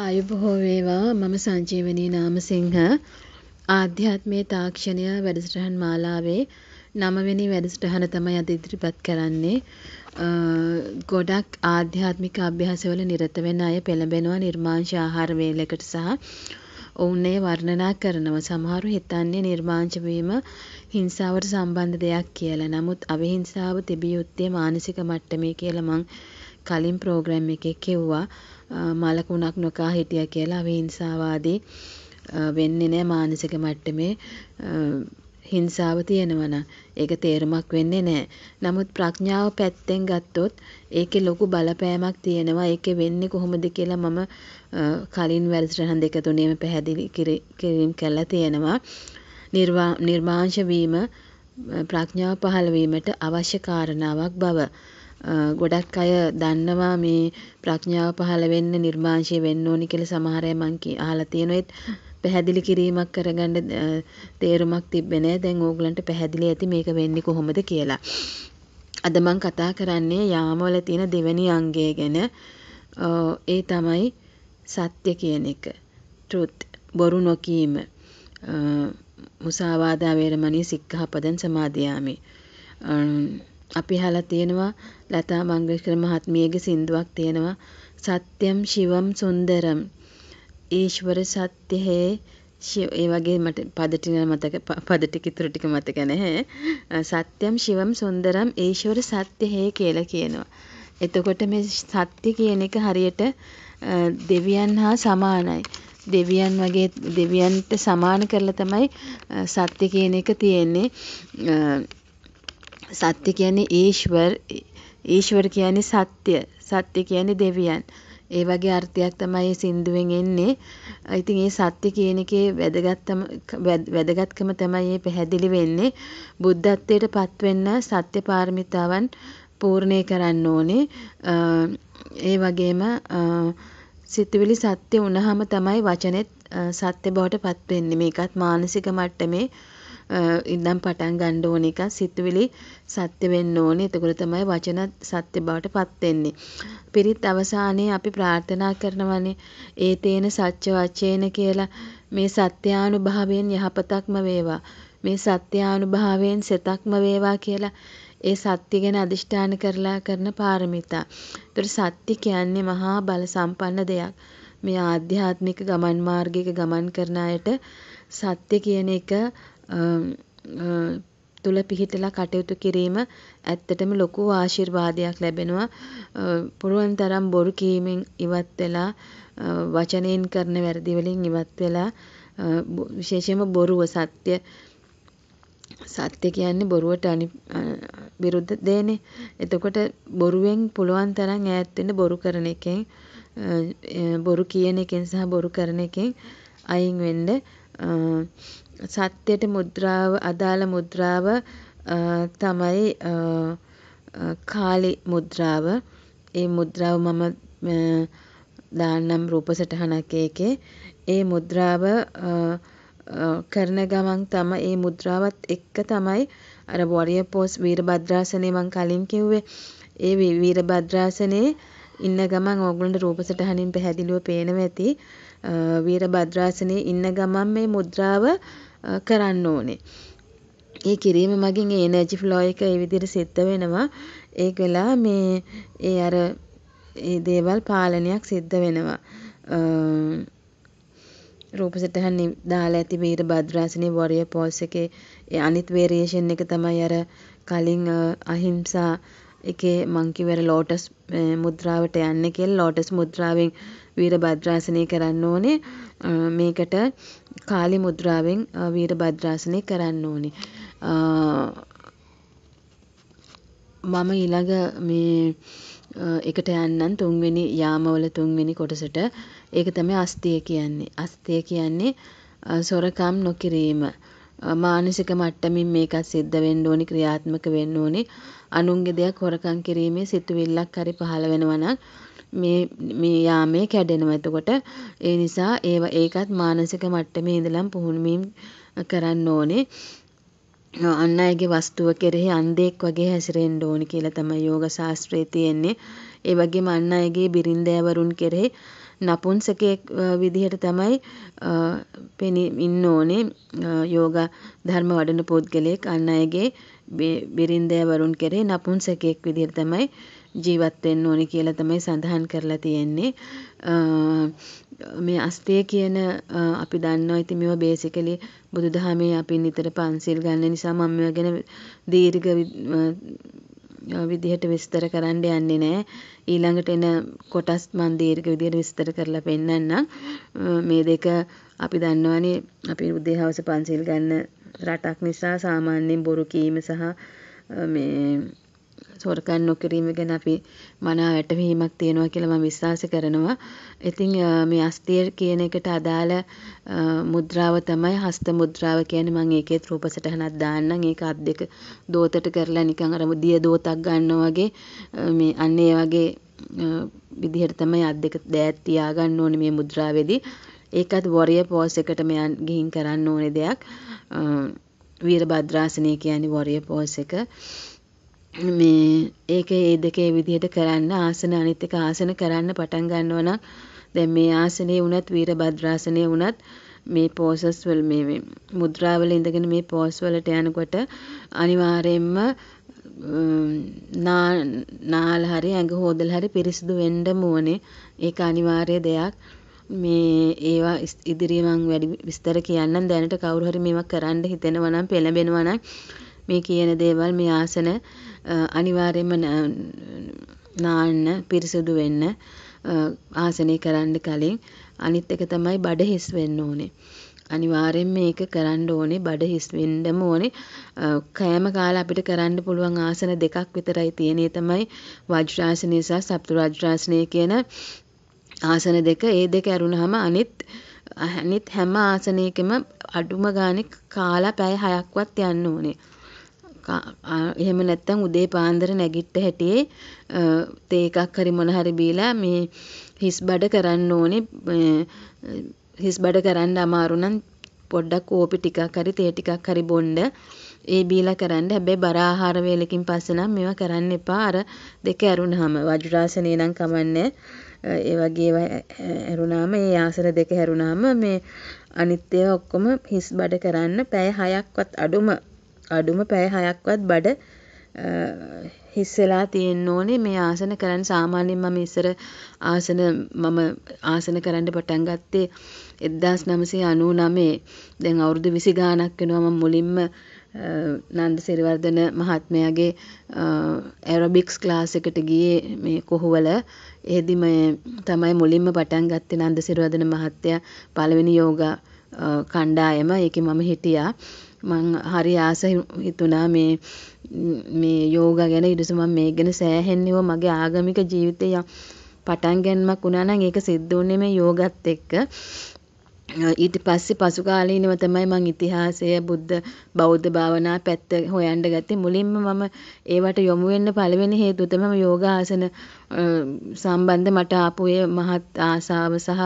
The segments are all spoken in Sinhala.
ආයුබොහෝ වේවා මම සංජීවනී නාමසිංහ ආධ්‍යාත්මයේ තාක්ෂණය වැඩසටහන් මාලාවේ නවවෙනි වැඩසටහන තමයි අද ඉදිරිපත් කරන්නේ. ගොඩක් ආධ්‍යාත්මික අභ්‍යාසවල නිරත වෙන අය පෙළඹෙනවා නිර්මාංශ ආහාර වේලකට සහ ඔවුන් එය වර්ණනා කරනවා. සමහරු හිතන්නේ නිර්මාංශ වීම හිංසාවට සම්බන්ධ දෙයක් කියලා. නමුත් අවිහිංසාව තිබිය යුත්තේ මානසික මට්ටමේ කියලා මං කලින් ප්‍රෝග්‍රෑම් එකේ කිව්වා මලකුණක් නොකා හිටිය කියලා අවිහිංසාවාදී වෙන්නේ නෑ මානසික මට්ටමේ හිංසාව තියෙනවනම්. ඒක තේරුමක් වෙන්නේ නෑ. නමුත් ප්‍රඥාව පැත්තෙන් ගත්තොත් ඒකේ ලොකු බලපෑමක් තියෙනවා. ඒකේ වෙන්නේ කොහොමද කියලා මම කලින් වැඩසටහන් දෙක තුනේම පැහැදිලි කිරීම් කළා තියෙනවා. නිර්මාංශ වීම ප්‍රඥාව පහළ වීමට අවශ්‍ය කාරණාවක් බව. ගොඩක් අය දන්නවා මේ ප්‍රඥාව පහළ වෙන්න නිර්මාංශය වෙන්න ඕනි කියලා සමහර අය මං අහලා තියෙනවා. ඒත් පැහැදිලි කිරීමක් කරගන්න තේරුමක් තිබ්බේ නැහැ. දැන් ඕගලන්ට පැහැදිලි ඇති මේක වෙන්නේ කොහොමද කියලා. අද මං කතා කරන්නේ යාමවල තියෙන දෙවෙනි අංගය ගැන. ඒ තමයි සත්‍ය කියන එක. truth බොරු නොකීම. මුසාවාදා වේරමණී සික්ඛාපදං සමාදියාමි. අපි අහලා තියෙනවා ලතා මංගেশකර මහත්මියගේ සින්දුවක් තියෙනවා සත්‍යම් ශිවම් සුන්දරම් ඊශ්වර සත්‍ය හේ ඒ වගේ මට පද ටික මතක පද ටික ඉතුරු ටික මතක නැහැ. සත්‍යම් ශිවම් සුන්දරම් ඊශ්වර සත්‍ය හේ කියලා කියනවා. එතකොට මේ සත්‍ය කියන එක හරියට දෙවියන් හා සමානයි. දෙවියන් වගේ දෙවියන්ට සමාන කරලා තමයි සත්‍ය කියන එක තියෙන්නේ. සත්‍ය කියන්නේ ඊශ්වර් ඊශ්වර් කියන්නේ සත්‍ය සත්‍ය කියන්නේ දෙවියන් ඒ වගේ අර්ථයක් තමයි සින්දුවෙන් එන්නේ ඉතින් ඒ සත්‍ය කියන එකේ වැදගත්කම වැදගත්කම තමයි මේ පැහැදිලි වෙන්නේ බුද්ධත්වයට පත්වෙන්න සත්‍ය පාරමිතාවන් පූර්ණේ කරන්න ඕනේ ඒ වගේම සිතුවිලි සත්‍ය වුණාම තමයි වචනෙත් සත්‍ය බවට පත් වෙන්නේ මේකත් මානසික මට්ටමේ ඉඳන් පටන් ගන්න ඕන එකක්. සිතුවිලි සත්‍ය වෙන්න ඕනේ. එතකොට තමයි වචන සත්‍ය බවට පත් වෙන්නේ. පිරිත් අවසානයේ අපි ප්‍රාර්ථනා කරනවානේ ඒ තේන සත්‍ය වචේන කියලා මේ සත්‍යානුභාවයෙන් යහපතක්ම වේවා. මේ සත්‍යානුභාවයෙන් සෙතක්ම වේවා කියලා ඒ සත්‍ය ගැන අදිෂ්ඨාන කරලා කරන පාරමිතා. ඒතර සත්‍ය කියන්නේ මහා බල සම්පන්න දෙයක්. මේ ආධ්‍යාත්මික ගමන් මාර්ගයක ගමන් කරන අයට සත්‍ය කියන එක තුළ පිහිටලා කටයුතු කිරීම ඇත්තටම ලොකු ආශිර්වාදයක් ලැබෙනවා. පුළුවන් තරම් බොරු කීමෙන් ඉවත් වෙලා වචනයෙන් කරන වැරදි වලින් ඉවත් වෙලා විශේෂයෙන්ම බොරුව සත්‍ය සත්‍ය කියන්නේ බොරුවට විරුද්ධ දේනේ. එතකොට බොරුවෙන් පුළුවන් තරම් ඈත් වෙන්න බොරු කරන එකෙන් බොරු කියන එකෙන් සහ බොරු කරන එකෙන් අයින් වෙන්න සත්‍යයට මුද්‍රාව අදාළ මුද්‍රාව තමයි කාලි මුද්‍රාව. ඒ මුද්‍රාව මම දාන්නම් රූප සටහනක් ඒකේ. ඒ මුද්‍රාව කරන ගමන් තමයි ඒ මුද්‍රාවත් එක්ක තමයි අර වොරියර් පෝස් වීරභද්‍රාසනේ මං කලින් කිව්වේ. ඒ වීරභද්‍රාසනේ ඉන්න ගමන් ඕගොල්ලන්ට රූප සටහනින් පැහැදිලිව පේනවා ඇති. වීරභද්‍රාසනයේ ඉන්න ගමන් මේ මුද්‍රාව කරන්න ඕනේ. ඒ කිරීම මගින් ඒ එනර්ජි ෆ්ලෝ එක ඒ විදිහට සිද්ධ වෙනවා. ඒක වෙලා මේ ඒ අර ඒ දේවල් පාලනයක් සිද්ධ වෙනවා. රූප සටහන් දාලා ඇති වීරභද්‍රාසනේ වොරියර් පෝස් එකේ ඒ අනිත් වේරියේෂන් එක තමයි අර කලින් අහිංසා එකේ මං කිව්වර ලෝටස් මුද්‍රාවට යන්න කියලා ලෝටස් මුද්‍රාවෙන් වීරභද්‍රාසනය කරන්න ඕනේ. මේකට කාලි මුද්‍රාවෙන් වීරභද්‍රාසනය කරන්න ඕනේ. මම ඊළඟ මේ එකට යන්නම් තුන්වෙනි යාමවල තුන්වෙනි කොටසට. ඒක තමයි අස්තිය කියන්නේ. අස්තිය කියන්නේ සොරකම් නොකිරීම. මානසික මට්ටමින් මේකත් සිද්ධ වෙන්න ඕනි ක්‍රියාත්මක වෙන්න ඕනි අනුන්ගේ දෙයක් හොරකම් කිරීමේ සිතුවිල්ලක් හරි පහළ වෙනවා නම් මේ මේ යාමේ කැඩෙනවා එතකොට ඒ නිසා ඒව ඒකත් මානසික මට්ටමේ ඉඳලම පුහුණුවීම් කරන්න ඕනේ අන් අයගේ වස්තුව කෙරෙහි අන්ධෙක් වගේ හැසිරෙන්න ඕනි කියලා තමයි යෝග ශාස්ත්‍රයේ තියෙන්නේ ඒ වගේම අන් අයගේ බිරින්දෑවරුන් කෙරෙහි නපුන්සකයෙක් විදිහට තමයි පෙනීමින් ඕනේ යෝග ධර්ම වඩන පුද්ගලයෙක් අන් අයගේ බිරින්දෑවරුන් කෙරේ නපුන්සකයෙක් විදිහට තමයි ජීවත් වෙන්න ඕනේ කියලා තමයි සඳහන් කරලා තියෙන්නේ. මේ අස්තේ කියන අපි දන්නවා ඉතින් මේවා බේසිකලි බුදුදහමේ අපි නිතර පන්සිල් ගන්න නිසා මම මේවා ගැන දීර්ඝ විදිහට විස්තර කරන්න යන්නේ නෑ. ඊළඟට එන කොටස් මන් දීර්ඝ විදිහට විස්තර කරලා පෙන්නන්නම්. මේ දෙක අපි දන්නවනේ අපි උදේ හවස පන්සිල් ගන්න රටක් නිසා සාමාන්‍යයෙන් බොරු කීම සහ මේ හොරකන් නොකිරීම ගැන අපි මනා වැටහීමක් තියෙනවා කියලා මම විශ්වාස කරනවා. ඉතින් මේ අස්තිය කියන එකට අදාළ මුද්‍රාව තමයි හස්ත මුද්‍රාව කියන්නේ මම ඒකෙත් රූප සටහනක් දාන්නම්. ඒක අත් දෙක දෝතට කරලා නිකන් අර දිය දෝතක් ගන්නවා වගේ මේ අන්න ඒ වගේ විදිහට තමයි අත් දෙක දෑත් තියාගන්න ඕනේ මේ මුද්‍රාවේදී. ඒකත් වොරිය පෝස් එකට මෙයන් ගිහින් කරන්න ඕනේ දෙයක්. වීරභද්‍රාසනය කියන්නේ වොරිය පෝස් එක. මේ ඒක ඒ දෙක ඒ විදිහට කරන්න ආසන අනිත් එක ආසන කරන්න පටන් ගන්නවා නම් දැන් මේ ආසනේ වුණත් වීරභද්‍රාසනේ වුණත් මේ පෝසස් වල මේ මුද්‍රාවල ඉඳගෙන මේ පෝස් වලට යනකොට අනිවාර්යයෙන්ම නාල හරි ඇඟ හොදලා හරි පිරිසිදු වෙන්නම ඕනේ ඒක අනිවාර්ය දෙයක් මේ ඒවා ඉදිරියේ මම වැඩි විස්තර කියන්නම් දැනට කවුරු හරි මේවා කරන්න හිතෙනවා නම් පෙළඹෙනවා නම් මේ කියන දේවල් මේ ආසන අනිවාර්යයෙන්ම නාන්න පිරිසිදු වෙන්න ආසනය කරන්න කලින් අනිත් එක තමයි බඩ හිස් වෙන්න ඕනේ. අනිවාර්යෙන් මේක කරන්න ඕනේ බඩ හිස් වෙන්නම ඕනේ. කෑම කාලා අපිට කරන්න පුළුවන් ආසන දෙකක් විතරයි තියෙන. තමයි වජ්‍රාසනය සහ සප්තුරාජ්‍රාසනය කියන ආසන දෙක. ඒ දෙක ඇරුණාම අනිත් අනිත් හැම ආසනයකම අඩුම ගානේ කාලා පැය 6ක්වත් යන්න ඕනේ. එහෙම නැත්තම් උදේ පාන්දර නැගිට්ට හැටියේ තේ එකක් හරි මොන හරි බීලා මේ හිස් බඩ කරන්න ඕනේ හිස් බඩ කරන්න අමාරු නම් පොඩ්ඩක් කෝපි ටිකක් හරි තේ ටිකක් හරි බොන්න ඒ බීලා කරන්න හැබැයි බර ආහාර වේලකින් පස්සේ නම් මේවා කරන්න එපා අර දෙක ඇරුණාම වජ්‍රාසනේ නම් කමන්නේ ඒ වගේ ඇරුණාම ඒ ආසන දෙක ඇරුණාම මේ අනිත් ඒවා ඔක්කොම හිස් බඩ කරන්න පැය 6ක්වත් අඩුම අඩුම පැය හයක්වත් බඩ හිස් වෙලා තියෙන්න ඕනේ මේ ආසන කරන්න සාමාන්‍යයෙන් මම ඉස්සර ආසන මම ආසන කරන්න පටන් ගත්තේ 1999 දැන් අවුරුදු 20 ගාණක් වෙනවා මම මුලින්ම නන්ද සිරිවර්ධන මහත්මයාගේ ඇරොබික්ස් ක්ලාස් එකට ගියේ මේ කොහුවල. එහෙදි මම තමයි මුලින්ම පටන් ගත්තේ නන්ද සිරිවර්ධන මහත්තයා පළවෙනි යෝගා කණ්ඩායම. ඒකේ මම හිටියා. මං හරි ආස හිතුණා මේ මේ යෝගා ගැන ඊට පස්සේ මම මේක ගැන සෑහෙන්නව මගේ ආගමික ජීවිතේ පටන් ගැනීමක් වුණා නම් ඒක සිද්ධ වුණේ මේ යෝගත් එක්ක ඊට පස්සේ පසු කාලීනව තමයි මං ඉතිහාසය බුද්ධ බෞද්ධ භාවනා පැත්ත හොයන්න ගත්තේ. මුලින්ම මම ඒවට යොමු වෙන්න පළවෙනි හේතුව තමයි මම යෝගාසන සම්බන්ධ මට ආපු ඒ මහත් ආසාව සහ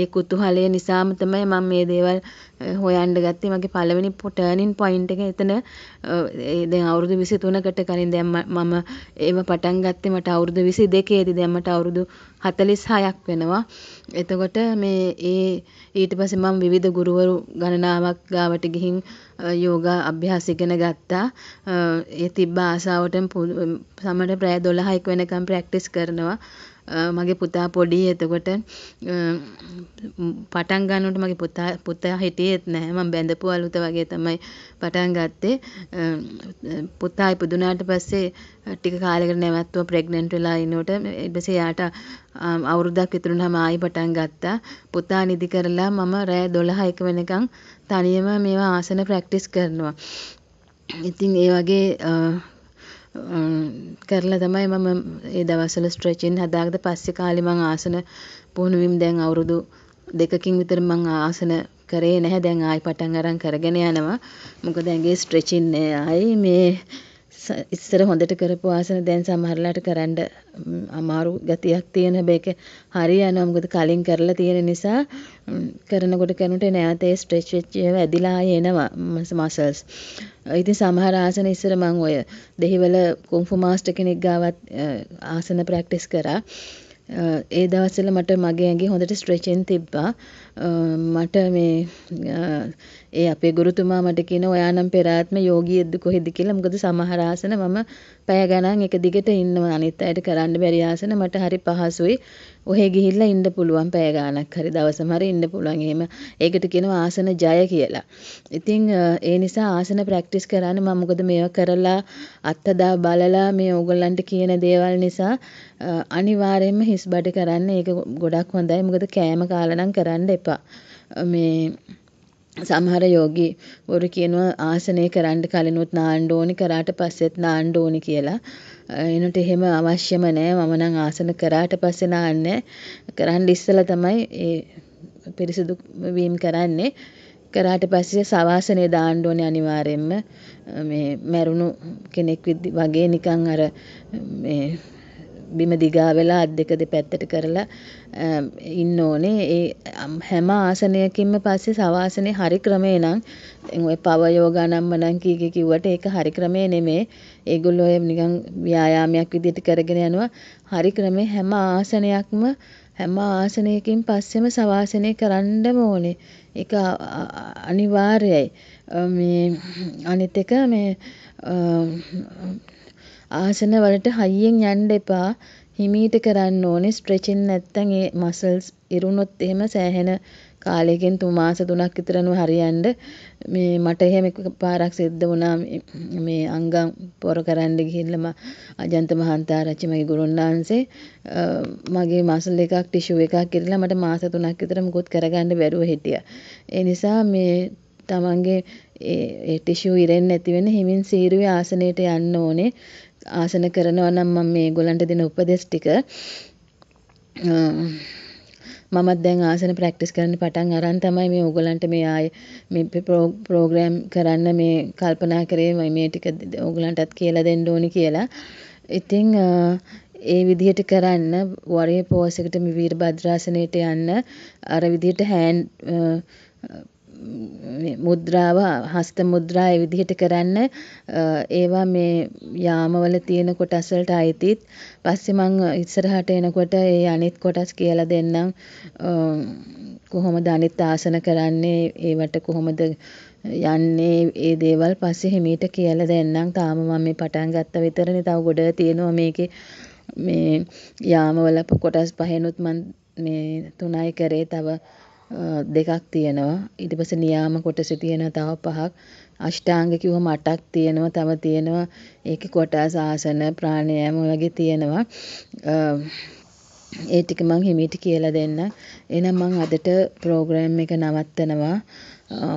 ඒ කුතුහලය නිසාම තමයි මම මේ දේවල් හොයන්න ගත්තේ. මගේ පළවෙනි ටර්නින් පොයින්ට් එක එතන දැන් අවුරුදු 23කට කලින් දැන් මම ඒව පටන් ගත්තේ මට අවුරුදු 22 දැන් මට අවුරුදු 46ක් වෙනවා. එතකොට මේ ඒ ඊට පස්සේ මම විවිධ ගුරුවරු ගණනාවක් ගාවට ගිහින් යෝගා අභ්‍යාස ඉගෙන ගත්තා. ඒ තිබ්බ ආසාවටම සමහරට පැය 12ක් වෙනකම් ප්‍රැක්ටිස් කරනවා. මගේ පුතා පොඩියි එතකොට පටන් ගන්නකොට මගේ පුතා පුතා හිටියෙත් නැහැ. මම බැඳපු අලුත වගේ තමයි පටන් ගත්තේ. පුතා ඉපදුනාට පස්සේ ටික කාලෙකට නැවැත්තුව ප්‍රෙග්නන්ට් වෙලා ඉනකොට ඊට පස්සේ එයාට අවුරුද්දක් විතර වුණාම ආයි පටන් ගත්තා. පුතා නිදි කරලා මම රෑ 12 වෙනකන් තනියම මේවා ආසන ප්‍රැක්ටිස් කරනවා. ඉතින් ඒ වගේ කරලා තමයි මම ඒ දවස්වල ස්ට්‍රෙචින් හදාගත්ත පස්සේ කාලේ මං ආසන පුහුණු වීම දැන් අවුරුදු දෙකකින් විතර මං ආසන කරේ නැහැ දැන් ආයි පටන් අරන් කරගෙන යනවා මොකද ඇඟේ ස්ට්‍රෙචින් ආයි මේ ඉස්සර හොඳට කරපු ආසන දැන් සමහරලාට කරන්න අමාරු ගතියක් තියෙන හැබැයි ඒක හරියනවා මොකද කලින් කරලා තියෙන නිසා කරනකොට කරනකොට නැවත ඒ ස්ට්‍රෙච් වෙච්ච ඒවා ඇදිලා එනවා මසල්ස්. ඉතින් සමහර ආසන ඉස්සර මං ඔය දෙහිවල කුන්ෆු මාස්ටර් කෙනෙක් ගාවත් ආසන ප්‍රැක්ටිස් කරා. ඒ දවස්වල මට මගේ ඇඟේ හොඳට ස්ට්‍රෙචින් තිබ්බා. මට මේ ඒ අපේ ගුරුතුමා මට කියනවා ඔයා නම් පෙර ආත්මෙ යෝගියෙක්ද කොහෙද කියලා. මොකද සමහර ආසන මම පැය ගණන් එක දිගට ඉන්නවා. අනිත් අයට කරන්න බැරි ආසන මට හරි පහසුයි. ඔහේ ගිහිල්ලා ඉන්න පුළුවන් පැය ගාණක් හරි දවසම හරි ඉන්න පුළුවන්. එහෙම ඒකට කියනවා ආසන ජය කියලා. ඉතින් ඒ නිසා ආසන ප්‍රැක්ටිස් කරන්න මම මොකද මේවා කරලා අත්හදා බලලා මේ ඕගොල්ලන්ට කියන දේවල් නිසා අනිවාර්යයෙන්ම හිස් මිරිස් බඩ කරන්න ඒක ගොඩක් හොඳයි. මොකද කෑම කාලා නම් කරන්න එපා. මේ සමහර යෝගී වරු කියනවා ආසනය කරන්න කලිනුත් නාන්න ඕනි කරාට පස්සෙත් නාන්න ඕනි කියලා. එනට එහෙම අවශ්‍යම නෑ. මම නම් ආසන කරාට පස්සේ නාන්නේ. කරන්න ඉස්සලා තමයි ඒ පිරිසිදු වීම කරන්නේ. කරාට පස්සේ සවාසනේ දාන්න ඕනේ අනිවාර්යෙන්ම. මේ මැරුණු කෙනෙක් වගේ නිකන් අර මේ බිම දිගා වෙලා අත් දෙක දෙපැත්තට කරලා ඉන්න ඕනේ. ඒ හැම ආසනයකින්ම පස්සේ සවාසනේ හරි ක්‍රමේ නම් ඔය පව යෝගානම්මනම් කීකේ කිව්වට ඒක හරි ක්‍රමේ නෙමේ. ඒගොල්ලෝ ඔය නිකන් ව්‍යායාමයක් විදිහට කරගෙන යනවා. හරි ක්‍රමේ හැම ආසනයක්ම හැම ආසනයකින් පස්සෙම සවාසනය කරන්නම ඕනේ. ඒක අනිවාර්යයි. මේ අනිත් එක මේ ආසන වලට හයියෙන් යන්ඩ එපා. හිමීට කරන්න ඕනේ. ස්ට්‍රෙචින් නැත්තං ඒ මසල්ස් ඉරුණොත් එහෙම සෑහෙන කාලයකින් මාස 3ක් විතරනු හරියන්න මේ මට එහෙම එකපාරක් සිද්ධ වුණා මේ අංගම් පොර කරන්න ගිහිල්ලා මම අජන්ත මහන්තාරච්චි මගේ ගුරුන්නාන්සේ මගේ මසල් එකක් ටිෂු එකක් ඉරලා මට මාස 3ක් විතර මුකුත් කරගන්න බැරුව හිටියා. ඒ නිසා මේ තමන්ගේ ඒ ටිෂු ඉරෙන්නේ නැති වෙන්න හිමින් සීරුවේ ආසනයට යන්න ඕනේ. ආසන කරනවා නම් මම මේගොල්ලන්ට දෙන උපදෙස් ටික මමත් දැන් ආසන ප්‍රැක්ටිස් කරන්න පටන් අරන් තමයි මේ ඕගොල්ලන්ට මේ ආයේ මේ ප්‍රෝග්‍රෑම් කරන්න මේ කල්පනා කරේ මේ ටික ඕගොල්ලන්ටත් කියලා දෙන්න ඕනි කියලා. ඉතින් ඒ විදිහට කරන්න වරේ පෝස් එකට මේ වීරභද්‍රාසනයට යන්න අර විදිහට හෑන්ඩ් මුද්‍රාව හස්ත මුද්‍රා ඒ විදිහට කරන්න ඒවා මේ යාමවල තියෙන කොටස් වලට අයිතිත් පස්සේ මං ඉස්සරහට එනකොට ඒ අනිත් කොටස් කියලා දෙන්නම් කොහොමද අනිත් ආසන කරන්නේ ඒවට කොහොමද යන්නේ ඒ දේවල් පස්සේ හිමීට කියලා දෙන්නම් තාම මම මේ පටන් ගත්ත විතරනේ තව ගොඩ තියෙනවා මේකේ මේ යාමවල කොටස් පහෙනුත් මං මේ තුනයි කරේ තව දෙකක් තියෙනවා. ඊට පස්සේ නියාම කොටසේ තියෙනවා තව පහක්. අෂ්ටාංග කිව්වම අටක් තියෙනවා. තව තියෙනවා ඒකේ කොටස් ආසන ප්‍රාණයාම ඔය වගේ තියෙනවා. ඒ ටික මං හිමීට කියලා දෙන්නම්. එහෙනම් මං අදට ප්‍රෝග්‍රෑම් එක නවත්තනවා.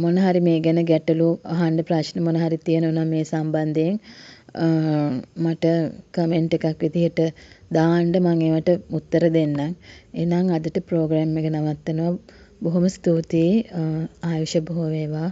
මොන හරි මේ ගැන ගැටලු අහන්න ප්‍රශ්න මොන හරි තියෙනවා නම් මේ සම්බන්ධයෙන් මට කමෙන්ට් එකක් විදිහට දාන්න මං ඒවට උත්තර දෙන්නම්. එහෙනම් අදට ප්‍රෝග්‍රෑම් එක නවත්තනවා. බොහොම ස්තූතියි ආයුෂ බොහෝ වේවා